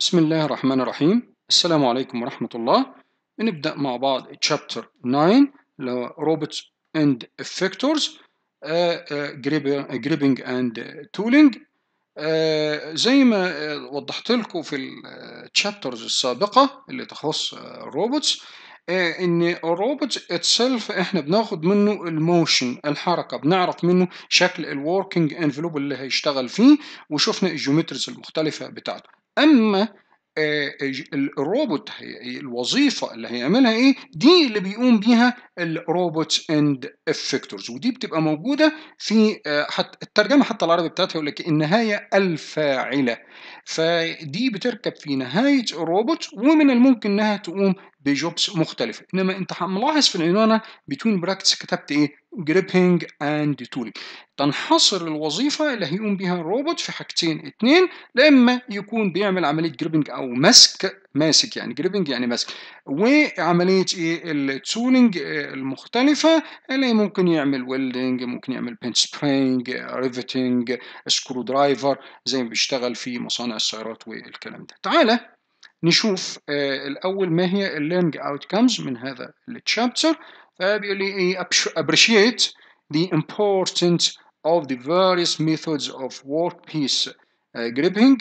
بسم الله الرحمن الرحيم السلام عليكم ورحمة الله نبدأ مع بعض تشابتر 9 اللي هو روبوتس اند and جريبنج اند تولينج زي ما e, وضحت لكم في التشابترز e, السابقة اللي تخص الروبوتس e, ان الروبوت اتسلف احنا بناخد منه الموشن الحركه بنعرف منه شكل الوركينج انفلوب اللي هيشتغل فيه وشفنا الجيومتريز المختلفه بتاعته اما آه، الروبوت الوظيفه اللي هيعملها ايه دي اللي بيقوم بيها الروبوت اند افكتورز ودي بتبقى موجوده في آه، الترجمه حتى العربي بتاعتها يقول لك النهايه الفاعله فدي بتركب في نهايه الروبوت ومن الممكن انها تقوم بجوبس مختلفه انما انت ملاحظ في العنوانه بتوين براكتس كتبت ايه جريبنج اند تولينج تنحصر الوظيفه اللي هيقوم بها الروبوت في حاجتين اثنين لا اما يكون بيعمل عمليه جريبنج او مسك ماسك يعني جريبنج يعني مسك وعمليه ايه التولينج آه، المختلفه اللي ممكن يعمل ويلدنج ممكن يعمل بنت سبرينج ريفتنج سكرو درايفر زي ما بيشتغل في مصانع السيارات والكلام ده تعالى نشوف آه، الاول ما هي الليرنج اوتكمز من هذا التشابتر Fabioli eh, appreciates the importance of the various methods of workpiece eh, gripping.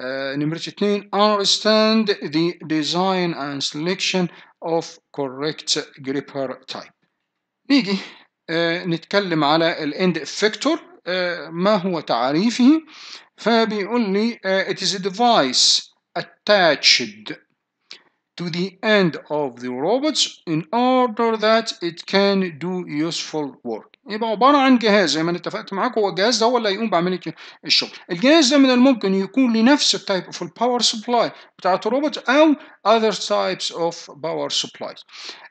نمرة eh, اثنين understand the design and selection of correct gripper type نيجي نتكلم على الاند افكتور ما هو تعريفه فبيقول لي it is a device attached to the end of the robots in order that it can do useful work يبقى عبارة عن جهاز زي ما انا اتفقت معاك هو الجهاز ده هو اللي هيقوم بعملية الشغل الجهاز ده من الممكن يكون لنفس التايب اوف الباور سبلاي بتاعت الروبوت او other types of power supplies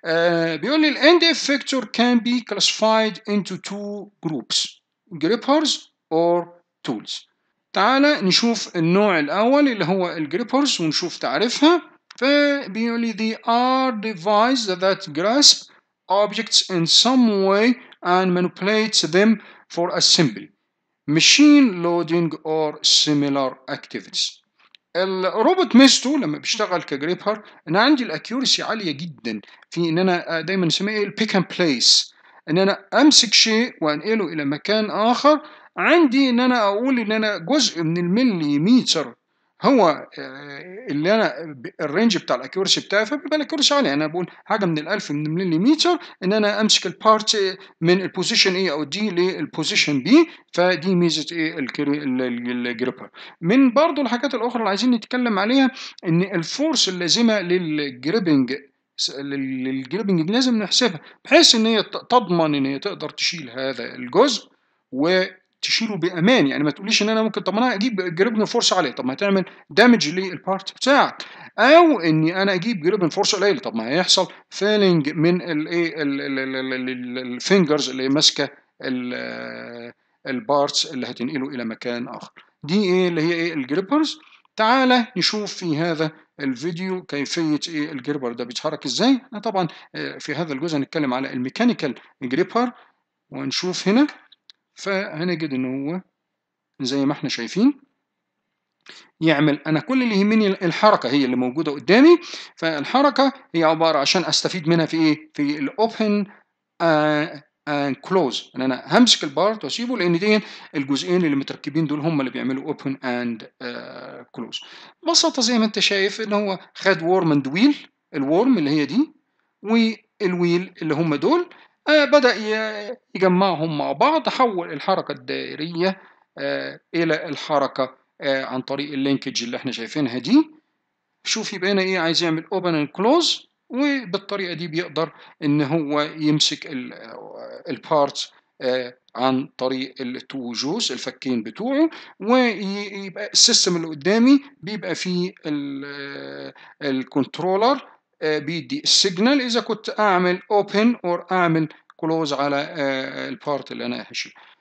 آه بيقول لي الاند effector can be classified into two groups grippers or tools تعالى نشوف النوع الاول اللي هو الجريبرز ونشوف تعريفها فبيقول they are devices that grasp objects in some way and manipulate them for assembly machine loading or similar activities الروبوت ميستو لما بيشتغل كجريبر انا عندي الاكيورسي عاليه جدا في ان انا دايما نسميه البيك اند بليس ان انا امسك شيء وانقله الى مكان اخر عندي ان انا اقول ان انا جزء من المليمتر هو آه، اللي انا الرينج بتاع الاكيورسي بتاعي فبيبقى الاكيورسي عالي انا بقول حاجه من ال1000 ملم ان انا امسك البارت آه، من البوزيشن اي او دي للبوزيشن بي فدي ميزه ايه الجريبر من برضو الحاجات الاخرى اللي عايزين نتكلم عليها ان الفورس اللازمه للجريبنج للجريبنج لازم نحسبها بحيث ان هي تضمن ان هي تقدر تشيل هذا الجزء و تشيله بامان يعني ما تقوليش ان انا ممكن طب انا اجيب جريبن فورس عليه طب ما هتعمل دامج للبارت بتاعك او اني انا اجيب جريبن فورس قليل طب ما هيحصل فيلنج من الايه الفينجرز اللي ماسكه البارتس اللي هتنقله الى مكان اخر دي ايه اللي هي ايه الجريبرز تعالى نشوف في هذا الفيديو كيفية إيه الجريبر ده بيتحرك إزاي أنا طبعا آه، في هذا الجزء هنتكلم على الميكانيكال جريبر ونشوف هنا فهنجد ان هو زي ما احنا شايفين يعمل انا كل اللي يهمني الحركه هي اللي موجوده قدامي فالحركه هي عباره عشان استفيد منها في ايه في الاوبن اند كلوز ان انا همسك البارت واسيبه لان دي الجزئين اللي متركبين دول هم اللي بيعملوا اوبن اند كلوز ببساطه زي ما انت شايف ان هو خد وورم اند ويل الورم اللي هي دي والويل اللي هم دول آه، بدأ يجمعهم مع بعض حول الحركة الدائرية آه، إلى الحركة آه، عن طريق اللينكج اللي احنا شايفينها دي شوف يبقى هنا ايه عايز يعمل اوبن اند كلوز وبالطريقة دي بيقدر ان هو يمسك البارتس عن طريق التو جوز الفكين بتوعه ويبقى السيستم اللي قدامي بيبقى فيه الكنترولر آه، بيدي السيجنال اذا كنت اعمل اوبن اور اعمل كلوز على آه، البارت اللي انا هشيله